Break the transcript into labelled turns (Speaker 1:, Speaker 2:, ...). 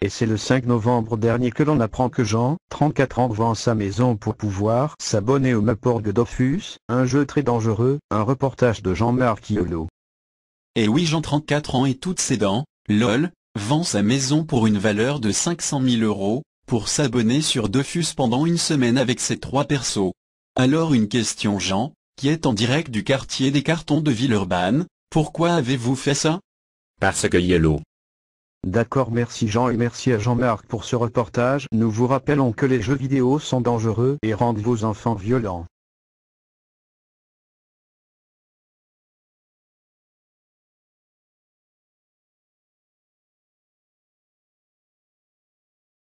Speaker 1: Et c'est le 5 novembre dernier que l'on apprend que Jean, 34 ans, vend sa maison pour pouvoir s'abonner au Maporg Dofus, un jeu très dangereux,
Speaker 2: un reportage de Jean-Marc Yolo. Et oui Jean 34 ans et toutes ses dents, lol, vend sa maison pour une valeur de 500 000 euros, pour s'abonner sur Dofus pendant une semaine avec ses trois persos. Alors une question Jean, qui est en direct du quartier des cartons de Villeurbanne, pourquoi avez-vous fait ça Parce que Yellow,
Speaker 1: D'accord merci Jean et merci à Jean-Marc pour ce reportage. Nous vous rappelons que les jeux vidéo sont dangereux et
Speaker 3: rendent vos enfants violents.